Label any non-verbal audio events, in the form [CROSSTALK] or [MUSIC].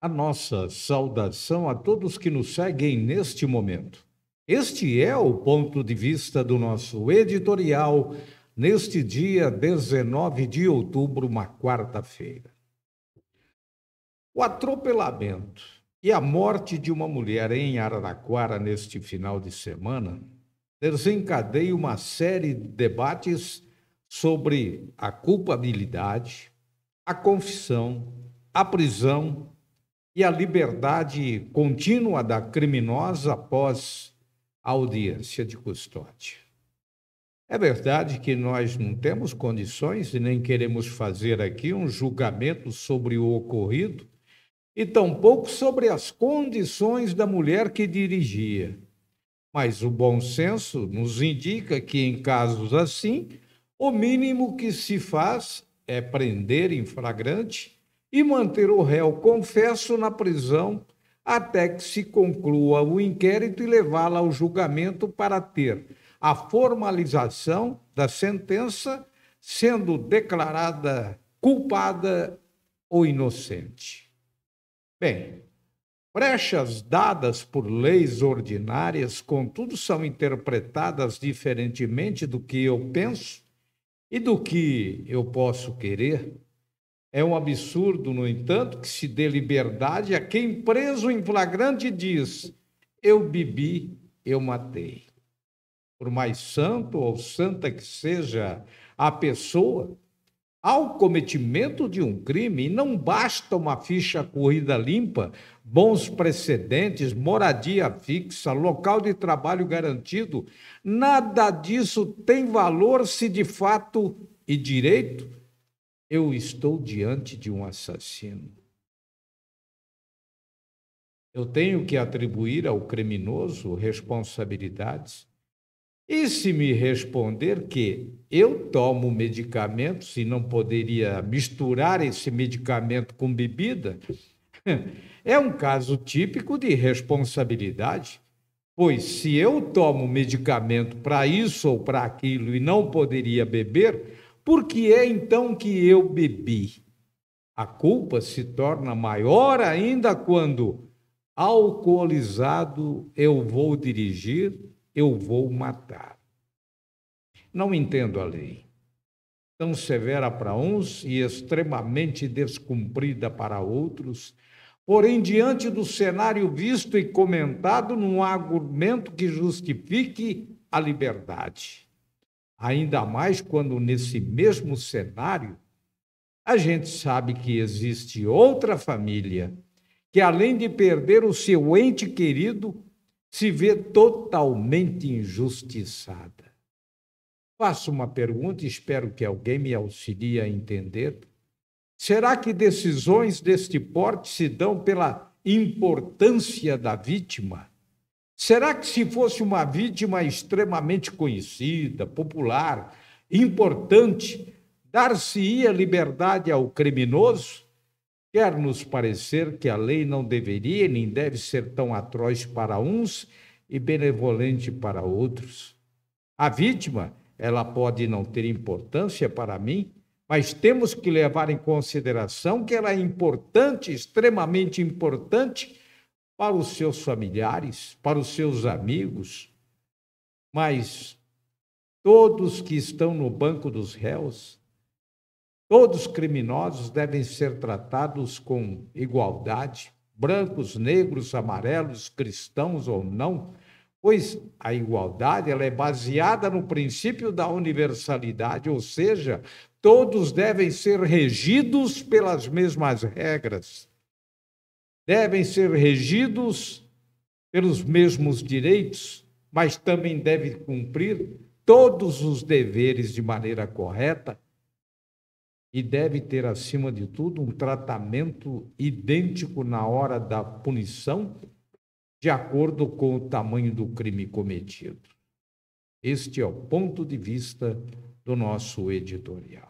a nossa saudação a todos que nos seguem neste momento. Este é o ponto de vista do nosso editorial neste dia 19 de outubro, uma quarta-feira. O atropelamento e a morte de uma mulher em Araraquara neste final de semana desencadeia uma série de debates sobre a culpabilidade, a confissão, a prisão e a liberdade contínua da criminosa após a audiência de custódia. É verdade que nós não temos condições e nem queremos fazer aqui um julgamento sobre o ocorrido e tampouco sobre as condições da mulher que dirigia. Mas o bom senso nos indica que, em casos assim, o mínimo que se faz é prender em flagrante e manter o réu confesso na prisão até que se conclua o inquérito e levá-la ao julgamento para ter a formalização da sentença, sendo declarada culpada ou inocente. Bem, brechas dadas por leis ordinárias, contudo, são interpretadas diferentemente do que eu penso e do que eu posso querer é um absurdo, no entanto, que se dê liberdade a quem preso em flagrante diz: Eu bebi, eu matei. Por mais santo ou santa que seja a pessoa, ao cometimento de um crime, não basta uma ficha corrida limpa, bons precedentes, moradia fixa, local de trabalho garantido. Nada disso tem valor se de fato e direito eu estou diante de um assassino. Eu tenho que atribuir ao criminoso responsabilidades. E se me responder que eu tomo medicamentos e não poderia misturar esse medicamento com bebida, [LAUGHS] é um caso típico de responsabilidade, pois se eu tomo medicamento para isso ou para aquilo e não poderia beber, por que é então que eu bebi? A culpa se torna maior ainda quando, alcoolizado, eu vou dirigir, eu vou matar. Não entendo a lei. Tão severa para uns e extremamente descumprida para outros, porém, diante do cenário visto e comentado, não há argumento que justifique a liberdade. Ainda mais quando, nesse mesmo cenário, a gente sabe que existe outra família que, além de perder o seu ente querido, se vê totalmente injustiçada. Faço uma pergunta e espero que alguém me auxilie a entender. Será que decisões deste porte se dão pela importância da vítima? Será que se fosse uma vítima extremamente conhecida, popular, importante, dar-se-ia liberdade ao criminoso? Quer nos parecer que a lei não deveria nem deve ser tão atroz para uns e benevolente para outros. A vítima, ela pode não ter importância para mim, mas temos que levar em consideração que ela é importante, extremamente importante para os seus familiares, para os seus amigos, mas todos que estão no banco dos réus, todos criminosos devem ser tratados com igualdade, brancos, negros, amarelos, cristãos ou não, pois a igualdade ela é baseada no princípio da universalidade, ou seja, todos devem ser regidos pelas mesmas regras devem ser regidos pelos mesmos direitos, mas também devem cumprir todos os deveres de maneira correta e deve ter, acima de tudo, um tratamento idêntico na hora da punição, de acordo com o tamanho do crime cometido. Este é o ponto de vista do nosso editorial.